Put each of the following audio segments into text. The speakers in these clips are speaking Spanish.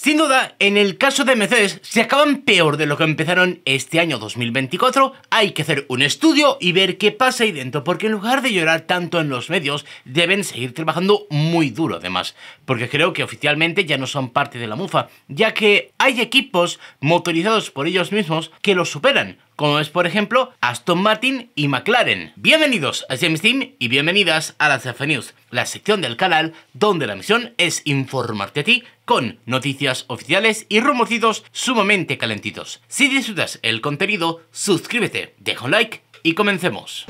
Sin duda, en el caso de Mercedes, se acaban peor de lo que empezaron este año 2024, hay que hacer un estudio y ver qué pasa ahí dentro, porque en lugar de llorar tanto en los medios, deben seguir trabajando muy duro además, porque creo que oficialmente ya no son parte de la mufa, ya que hay equipos motorizados por ellos mismos que los superan, como es por ejemplo Aston Martin y McLaren. Bienvenidos a James Team y bienvenidas a la F News, la sección del canal donde la misión es informarte a ti con noticias oficiales y rumorcitos sumamente calentitos. Si disfrutas el contenido, suscríbete, deja un like y comencemos.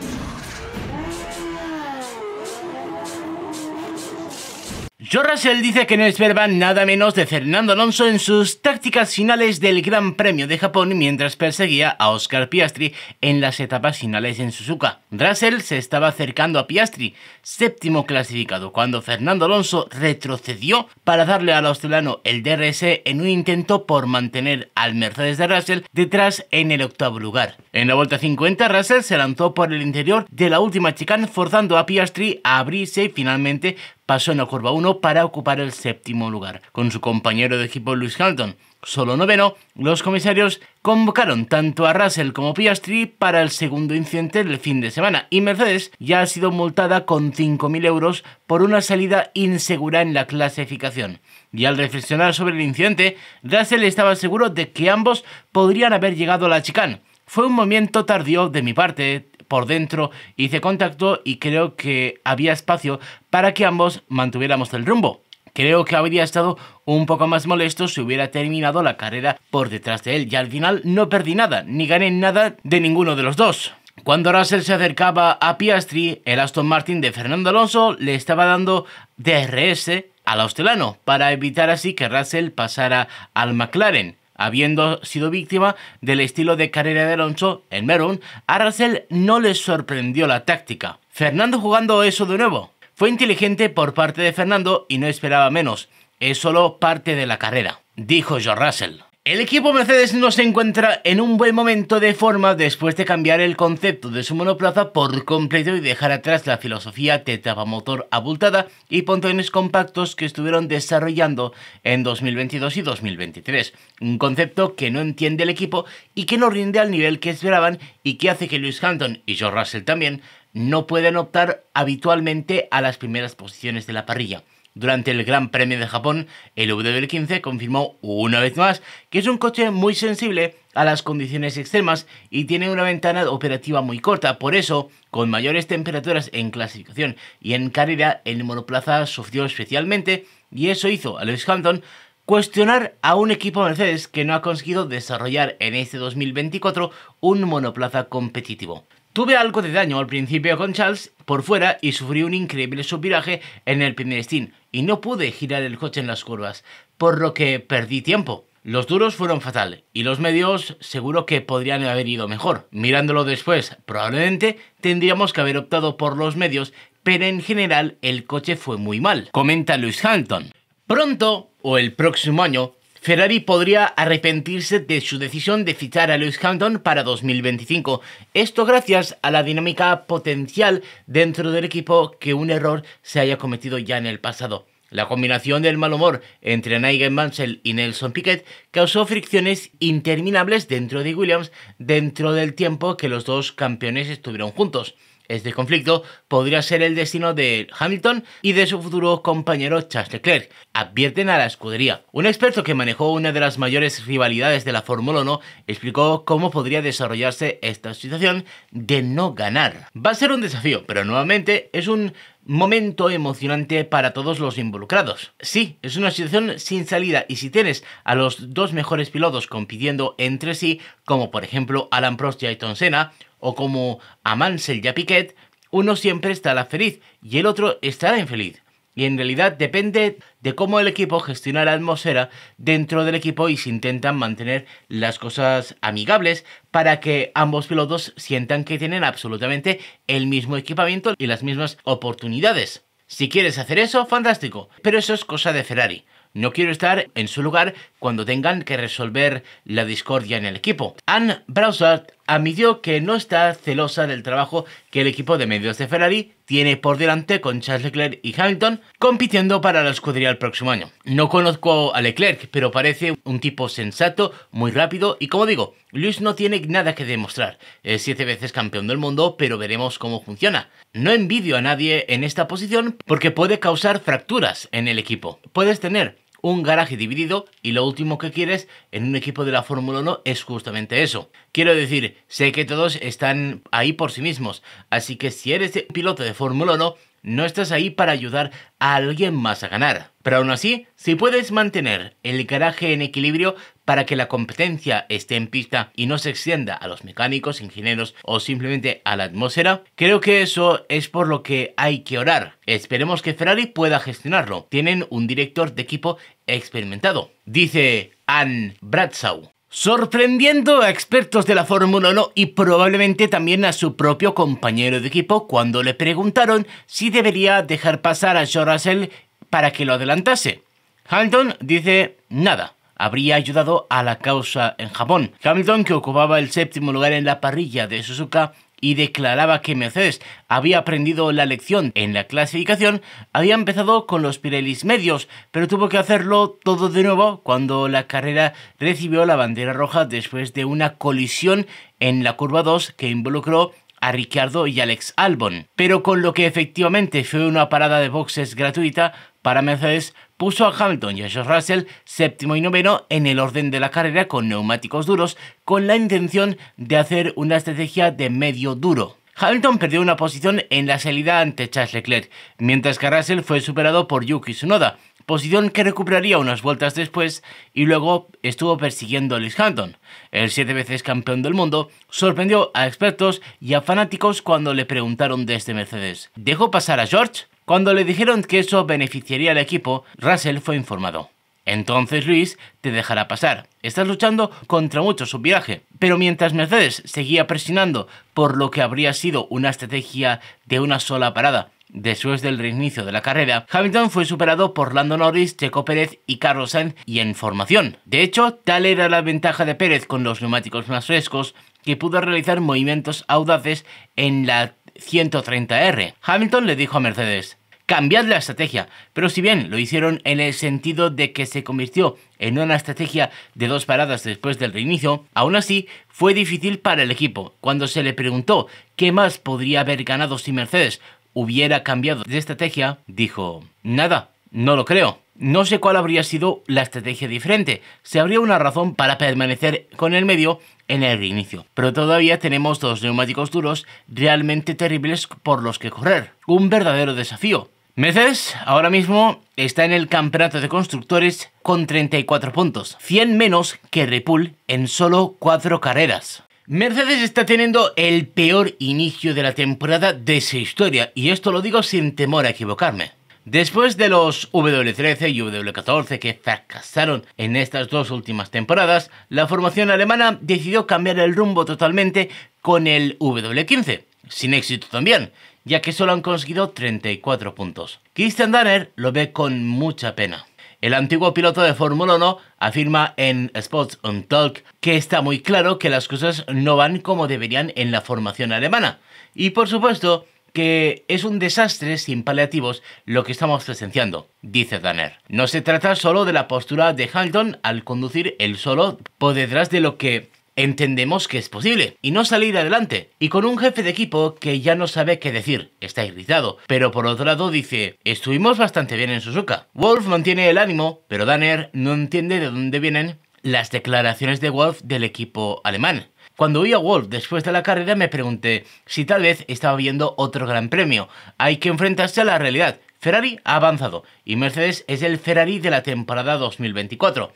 Joe Russell dice que no esperaba nada menos de Fernando Alonso en sus tácticas finales del Gran Premio de Japón mientras perseguía a Oscar Piastri en las etapas finales en Suzuka. Russell se estaba acercando a Piastri, séptimo clasificado, cuando Fernando Alonso retrocedió para darle al australiano el DRS en un intento por mantener al Mercedes de Russell detrás en el octavo lugar. En la vuelta 50, Russell se lanzó por el interior de la última chicane, forzando a Piastri a abrirse y finalmente pasó en la curva 1 para ocupar el séptimo lugar, con su compañero de equipo Lewis Hamilton. Solo noveno, los comisarios convocaron tanto a Russell como a Piastri para el segundo incidente del fin de semana y Mercedes ya ha sido multada con 5.000 euros por una salida insegura en la clasificación. Y al reflexionar sobre el incidente, Russell estaba seguro de que ambos podrían haber llegado a la chicane, fue un momento tardío de mi parte, por dentro, hice contacto y creo que había espacio para que ambos mantuviéramos el rumbo. Creo que habría estado un poco más molesto si hubiera terminado la carrera por detrás de él y al final no perdí nada, ni gané nada de ninguno de los dos. Cuando Russell se acercaba a Piastri, el Aston Martin de Fernando Alonso le estaba dando DRS al australiano para evitar así que Russell pasara al McLaren. Habiendo sido víctima del estilo de carrera de Alonso en Meron, a Russell no le sorprendió la táctica. Fernando jugando eso de nuevo. Fue inteligente por parte de Fernando y no esperaba menos. Es solo parte de la carrera, dijo George Russell. El equipo Mercedes no se encuentra en un buen momento de forma después de cambiar el concepto de su monoplaza por completo y dejar atrás la filosofía tapamotor abultada y pontones compactos que estuvieron desarrollando en 2022 y 2023. Un concepto que no entiende el equipo y que no rinde al nivel que esperaban y que hace que Lewis Hampton y George Russell también no puedan optar habitualmente a las primeras posiciones de la parrilla durante el Gran Premio de Japón, el W15 confirmó una vez más que es un coche muy sensible a las condiciones extremas y tiene una ventana operativa muy corta, por eso, con mayores temperaturas en clasificación y en carrera, el monoplaza sufrió especialmente y eso hizo a Lewis Hampton cuestionar a un equipo Mercedes que no ha conseguido desarrollar en este 2024 un monoplaza competitivo. Tuve algo de daño al principio con Charles por fuera y sufrí un increíble subviraje en el primer stint y no pude girar el coche en las curvas, por lo que perdí tiempo. Los duros fueron fatal y los medios seguro que podrían haber ido mejor. Mirándolo después, probablemente tendríamos que haber optado por los medios, pero en general el coche fue muy mal, comenta Lewis Hamilton. Pronto o el próximo año Ferrari podría arrepentirse de su decisión de fichar a Lewis Hampton para 2025. Esto gracias a la dinámica potencial dentro del equipo que un error se haya cometido ya en el pasado. La combinación del mal humor entre Nigel Mansell y Nelson Piquet causó fricciones interminables dentro de Williams dentro del tiempo que los dos campeones estuvieron juntos. Este conflicto podría ser el destino de Hamilton y de su futuro compañero Charles Leclerc, advierten a la escudería. Un experto que manejó una de las mayores rivalidades de la Fórmula 1 explicó cómo podría desarrollarse esta situación de no ganar. Va a ser un desafío, pero nuevamente es un momento emocionante para todos los involucrados. Sí, es una situación sin salida y si tienes a los dos mejores pilotos compitiendo entre sí, como por ejemplo Alan Prost y Ayrton Senna, o como a Mansell y a Piquet, uno siempre estará feliz y el otro estará infeliz. Y en realidad depende de cómo el equipo gestiona la atmósfera dentro del equipo y si intentan mantener las cosas amigables para que ambos pilotos sientan que tienen absolutamente el mismo equipamiento y las mismas oportunidades. Si quieres hacer eso, fantástico, pero eso es cosa de Ferrari. No quiero estar en su lugar cuando tengan que resolver la discordia en el equipo. Anne Brausart admitió que no está celosa del trabajo que el equipo de medios de Ferrari tiene por delante con Charles Leclerc y Hamilton compitiendo para la escudería el próximo año. No conozco a Leclerc, pero parece un tipo sensato, muy rápido y como digo, Luis no tiene nada que demostrar. Es siete veces campeón del mundo, pero veremos cómo funciona. No envidio a nadie en esta posición porque puede causar fracturas en el equipo. Puedes tener un garaje dividido y lo último que quieres en un equipo de la Fórmula 1 es justamente eso. Quiero decir, sé que todos están ahí por sí mismos, así que si eres piloto de Fórmula 1 no estás ahí para ayudar a alguien más a ganar. Pero aún así, si puedes mantener el garaje en equilibrio para que la competencia esté en pista y no se extienda a los mecánicos, ingenieros o simplemente a la atmósfera, creo que eso es por lo que hay que orar. Esperemos que Ferrari pueda gestionarlo. Tienen un director de equipo experimentado. Dice Ann Bradshaw sorprendiendo a expertos de la Fórmula 1 y probablemente también a su propio compañero de equipo cuando le preguntaron si debería dejar pasar a George Russell para que lo adelantase. Hamilton dice nada. Habría ayudado a la causa en Japón. Hamilton, que ocupaba el séptimo lugar en la parrilla de Suzuka, y declaraba que Mercedes había aprendido la lección en la clasificación, había empezado con los Pirellis medios, pero tuvo que hacerlo todo de nuevo cuando la carrera recibió la bandera roja después de una colisión en la curva 2 que involucró a Ricciardo y Alex Albon. Pero con lo que efectivamente fue una parada de boxes gratuita, para Mercedes puso a Hamilton y a George Russell séptimo y noveno en el orden de la carrera con neumáticos duros, con la intención de hacer una estrategia de medio duro. Hamilton perdió una posición en la salida ante Charles Leclerc, mientras que Russell fue superado por Yuki Tsunoda, posición que recuperaría unas vueltas después y luego estuvo persiguiendo a Lewis Hamilton. El siete veces campeón del mundo sorprendió a expertos y a fanáticos cuando le preguntaron de este Mercedes. ¿Dejó pasar a George? Cuando le dijeron que eso beneficiaría al equipo, Russell fue informado. Entonces Luis te dejará pasar. Estás luchando contra mucho su viaje. Pero mientras Mercedes seguía presionando por lo que habría sido una estrategia de una sola parada, Después del reinicio de la carrera, Hamilton fue superado por Lando Norris, Checo Pérez y Carlos Sainz y en formación. De hecho, tal era la ventaja de Pérez con los neumáticos más frescos que pudo realizar movimientos audaces en la 130R. Hamilton le dijo a Mercedes, cambiad la estrategia, pero si bien lo hicieron en el sentido de que se convirtió en una estrategia de dos paradas después del reinicio, aún así fue difícil para el equipo. Cuando se le preguntó qué más podría haber ganado si Mercedes hubiera cambiado de estrategia, dijo, nada, no lo creo. No sé cuál habría sido la estrategia diferente. Se habría una razón para permanecer con el medio en el inicio, Pero todavía tenemos dos neumáticos duros realmente terribles por los que correr. Un verdadero desafío. Mercedes ahora mismo está en el campeonato de constructores con 34 puntos, 100 menos que Repul en solo 4 carreras. Mercedes está teniendo el peor inicio de la temporada de su historia, y esto lo digo sin temor a equivocarme. Después de los W13 y W14 que fracasaron en estas dos últimas temporadas, la formación alemana decidió cambiar el rumbo totalmente con el W15, sin éxito también, ya que solo han conseguido 34 puntos. Christian Danner lo ve con mucha pena. El antiguo piloto de Fórmula 1 afirma en Spots on Talk que está muy claro que las cosas no van como deberían en la formación alemana. Y por supuesto, que es un desastre sin paliativos lo que estamos presenciando, dice Danner. No se trata solo de la postura de Hamilton al conducir el solo por detrás de lo que entendemos que es posible y no salir adelante. Y con un jefe de equipo que ya no sabe qué decir, está irritado, pero por otro lado dice, estuvimos bastante bien en Suzuka. Wolf mantiene el ánimo, pero Danner no entiende de dónde vienen las declaraciones de Wolf del equipo alemán. Cuando vi a Wolf después de la carrera me pregunté si tal vez estaba viendo otro gran premio. Hay que enfrentarse a la realidad. Ferrari ha avanzado y Mercedes es el Ferrari de la temporada 2024.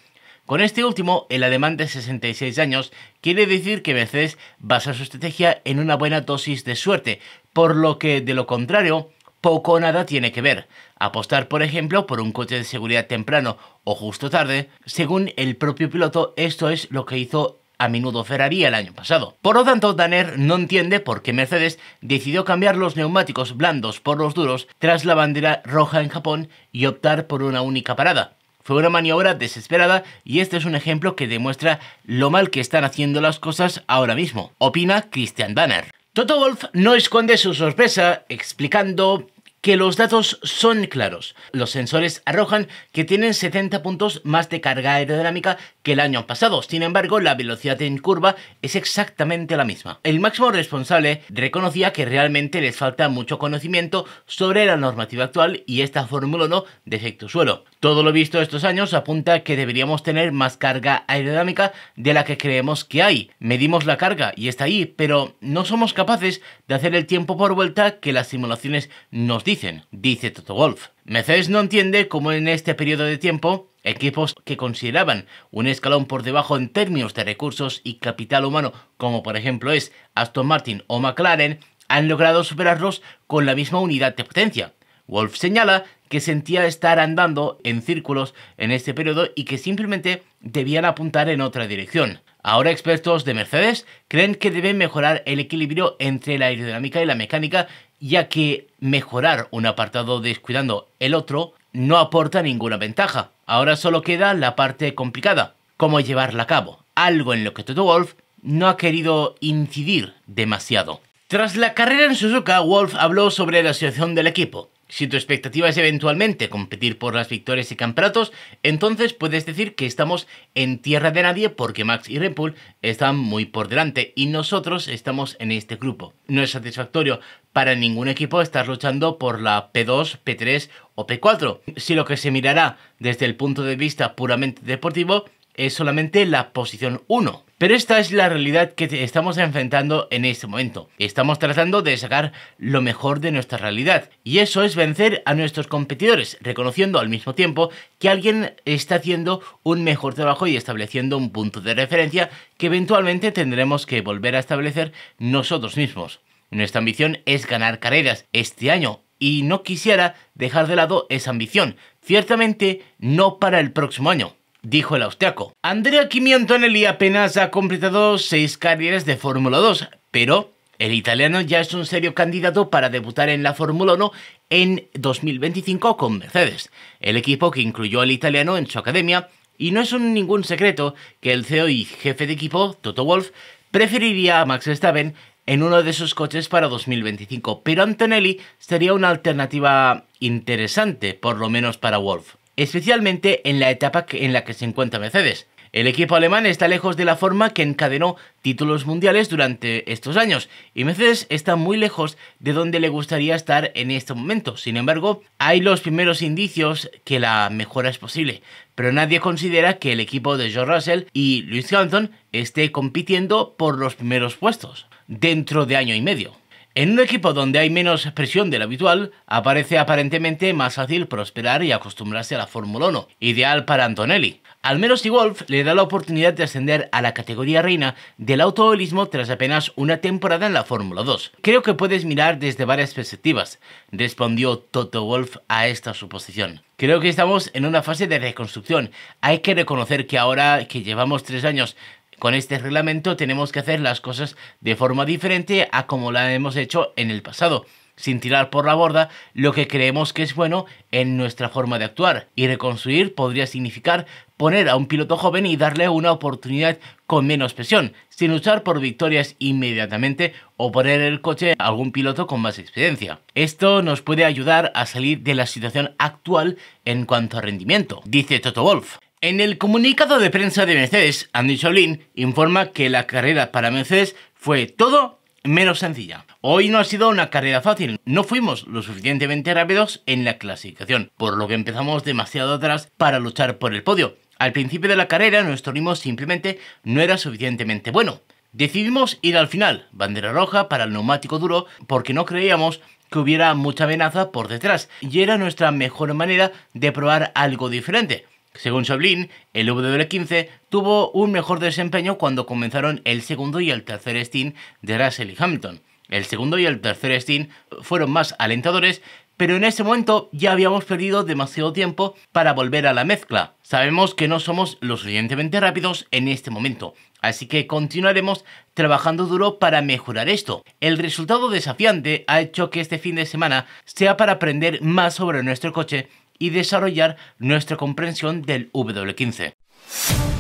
Con este último, el alemán de 66 años quiere decir que Mercedes basa su estrategia en una buena dosis de suerte, por lo que de lo contrario, poco o nada tiene que ver. Apostar, por ejemplo, por un coche de seguridad temprano o justo tarde, según el propio piloto, esto es lo que hizo a menudo Ferrari el año pasado. Por lo tanto, Danner no entiende por qué Mercedes decidió cambiar los neumáticos blandos por los duros tras la bandera roja en Japón y optar por una única parada. Fue una maniobra desesperada y este es un ejemplo que demuestra lo mal que están haciendo las cosas ahora mismo, opina Christian Danner. Toto Wolf no esconde su sorpresa explicando que los datos son claros. Los sensores arrojan que tienen 70 puntos más de carga aerodinámica que el año pasado. Sin embargo, la velocidad en curva es exactamente la misma. El máximo responsable reconocía que realmente les falta mucho conocimiento sobre la normativa actual y esta Fórmula 1 de efecto suelo. Todo lo visto estos años apunta que deberíamos tener más carga aerodinámica de la que creemos que hay. Medimos la carga y está ahí, pero no somos capaces de hacer el tiempo por vuelta que las simulaciones nos dicen dicen, dice Toto Wolf. Mercedes no entiende cómo en este periodo de tiempo Equipos que consideraban un escalón por debajo en términos de recursos y capital humano, como por ejemplo es Aston Martin o McLaren, han logrado superarlos con la misma unidad de potencia. Wolf señala que sentía estar andando en círculos en este periodo y que simplemente debían apuntar en otra dirección. Ahora expertos de Mercedes creen que deben mejorar el equilibrio entre la aerodinámica y la mecánica ya que mejorar un apartado descuidando el otro no aporta ninguna ventaja. Ahora solo queda la parte complicada, cómo llevarla a cabo, algo en lo que Toto Wolf no ha querido incidir demasiado. Tras la carrera en Suzuka, Wolf habló sobre la situación del equipo. Si tu expectativa es eventualmente competir por las victorias y campeonatos, entonces puedes decir que estamos en tierra de nadie porque Max y Red están muy por delante y nosotros estamos en este grupo. No es satisfactorio para ningún equipo estar luchando por la P2, P3 o P4. Si lo que se mirará desde el punto de vista puramente deportivo es solamente la posición 1. Pero esta es la realidad que estamos enfrentando en este momento. Estamos tratando de sacar lo mejor de nuestra realidad. Y eso es vencer a nuestros competidores, reconociendo al mismo tiempo que alguien está haciendo un mejor trabajo y estableciendo un punto de referencia que eventualmente tendremos que volver a establecer nosotros mismos. Nuestra ambición es ganar carreras este año y no quisiera dejar de lado esa ambición, ciertamente no para el próximo año dijo el austriaco. Andrea Kimi Antonelli apenas ha completado seis carreras de Fórmula 2, pero el italiano ya es un serio candidato para debutar en la Fórmula 1 en 2025 con Mercedes, el equipo que incluyó al italiano en su academia, y no es un ningún secreto que el CEO y jefe de equipo, Toto Wolf, preferiría a Max Verstappen en uno de sus coches para 2025, pero Antonelli sería una alternativa interesante, por lo menos para Wolf especialmente en la etapa en la que se encuentra Mercedes. El equipo alemán está lejos de la forma que encadenó títulos mundiales durante estos años y Mercedes está muy lejos de donde le gustaría estar en este momento. Sin embargo, hay los primeros indicios que la mejora es posible, pero nadie considera que el equipo de George Russell y Lewis Hamilton esté compitiendo por los primeros puestos dentro de año y medio. En un equipo donde hay menos presión de lo habitual, aparece aparentemente más fácil prosperar y acostumbrarse a la Fórmula 1, ideal para Antonelli. Al menos si Wolf le da la oportunidad de ascender a la categoría reina del automovilismo tras apenas una temporada en la Fórmula 2. Creo que puedes mirar desde varias perspectivas, respondió Toto Wolf a esta suposición. Creo que estamos en una fase de reconstrucción. Hay que reconocer que ahora que llevamos tres años con este reglamento tenemos que hacer las cosas de forma diferente a como la hemos hecho en el pasado sin tirar por la borda lo que creemos que es bueno en nuestra forma de actuar. Y reconstruir podría significar poner a un piloto joven y darle una oportunidad con menos presión, sin luchar por victorias inmediatamente o poner el coche a algún piloto con más experiencia. Esto nos puede ayudar a salir de la situación actual en cuanto a rendimiento, dice Toto Wolf. En el comunicado de prensa de Mercedes, Andy Cholín informa que la carrera para Mercedes fue todo menos sencilla. Hoy no ha sido una carrera fácil, no fuimos lo suficientemente rápidos en la clasificación, por lo que empezamos demasiado atrás para luchar por el podio. Al principio de la carrera nuestro ritmo simplemente no era suficientemente bueno. Decidimos ir al final, bandera roja para el neumático duro, porque no creíamos que hubiera mucha amenaza por detrás, y era nuestra mejor manera de probar algo diferente. Según Soblin, el W15 tuvo un mejor desempeño cuando comenzaron el segundo y el tercer Steam de Russell y Hamilton. El segundo y el tercer steam fueron más alentadores, pero en ese momento ya habíamos perdido demasiado tiempo para volver a la mezcla. Sabemos que no somos lo suficientemente rápidos en este momento, así que continuaremos trabajando duro para mejorar esto. El resultado desafiante ha hecho que este fin de semana sea para aprender más sobre nuestro coche y desarrollar nuestra comprensión del W15.